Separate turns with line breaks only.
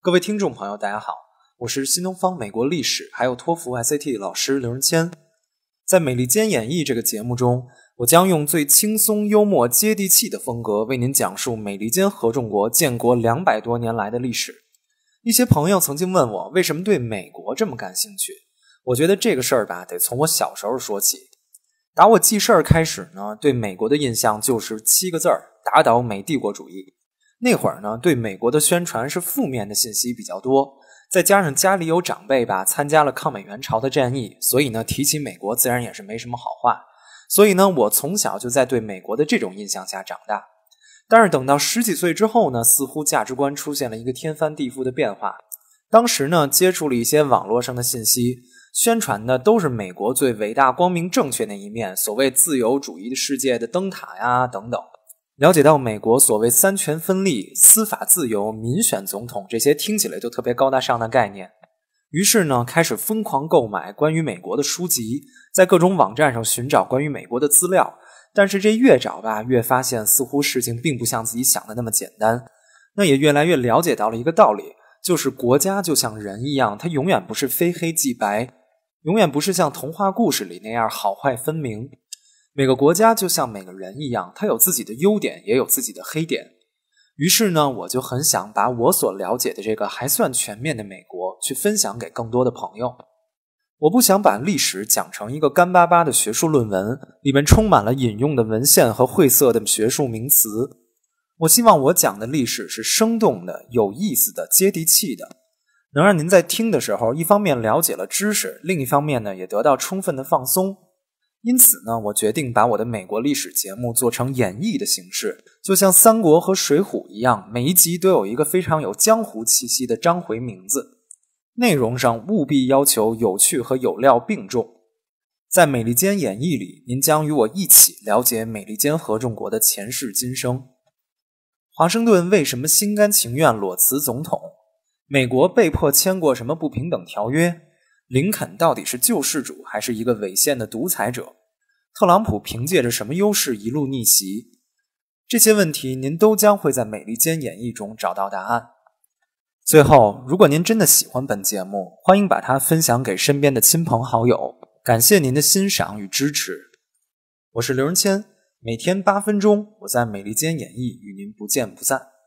各位听众朋友，大家好，我是新东方美国历史还有托福 SAT 老师刘仁谦。在《美利坚演绎这个节目中，我将用最轻松、幽默、接地气的风格为您讲述美利坚合众国建国两百多年来的历史。一些朋友曾经问我为什么对美国这么感兴趣，我觉得这个事儿吧，得从我小时候说起。打我记事儿开始呢，对美国的印象就是七个字儿：打倒美帝国主义。那会儿呢，对美国的宣传是负面的信息比较多，再加上家里有长辈吧参加了抗美援朝的战役，所以呢提起美国自然也是没什么好话。所以呢，我从小就在对美国的这种印象下长大。但是等到十几岁之后呢，似乎价值观出现了一个天翻地覆的变化。当时呢，接触了一些网络上的信息，宣传的都是美国最伟大、光明、正确那一面，所谓自由主义的世界的灯塔呀等等。了解到美国所谓三权分立、司法自由、民选总统这些听起来就特别高大上的概念，于是呢，开始疯狂购买关于美国的书籍，在各种网站上寻找关于美国的资料。但是这越找吧，越发现似乎事情并不像自己想的那么简单。那也越来越了解到了一个道理，就是国家就像人一样，它永远不是非黑即白，永远不是像童话故事里那样好坏分明。每个国家就像每个人一样，它有自己的优点，也有自己的黑点。于是呢，我就很想把我所了解的这个还算全面的美国去分享给更多的朋友。我不想把历史讲成一个干巴巴的学术论文，里面充满了引用的文献和晦涩的学术名词。我希望我讲的历史是生动的、有意思的、接地气的，能让您在听的时候，一方面了解了知识，另一方面呢，也得到充分的放松。因此呢，我决定把我的美国历史节目做成演绎的形式，就像《三国》和《水浒》一样，每一集都有一个非常有江湖气息的章回名字。内容上务必要求有趣和有料并重。在《美利坚演绎》里，您将与我一起了解美利坚合众国的前世今生。华盛顿为什么心甘情愿裸辞总统？美国被迫签过什么不平等条约？林肯到底是救世主还是一个违宪的独裁者？特朗普凭借着什么优势一路逆袭？这些问题您都将会在《美利坚演绎》中找到答案。最后，如果您真的喜欢本节目，欢迎把它分享给身边的亲朋好友。感谢您的欣赏与支持，我是刘仁谦，每天八分钟，我在《美利坚演绎》与您不见不散。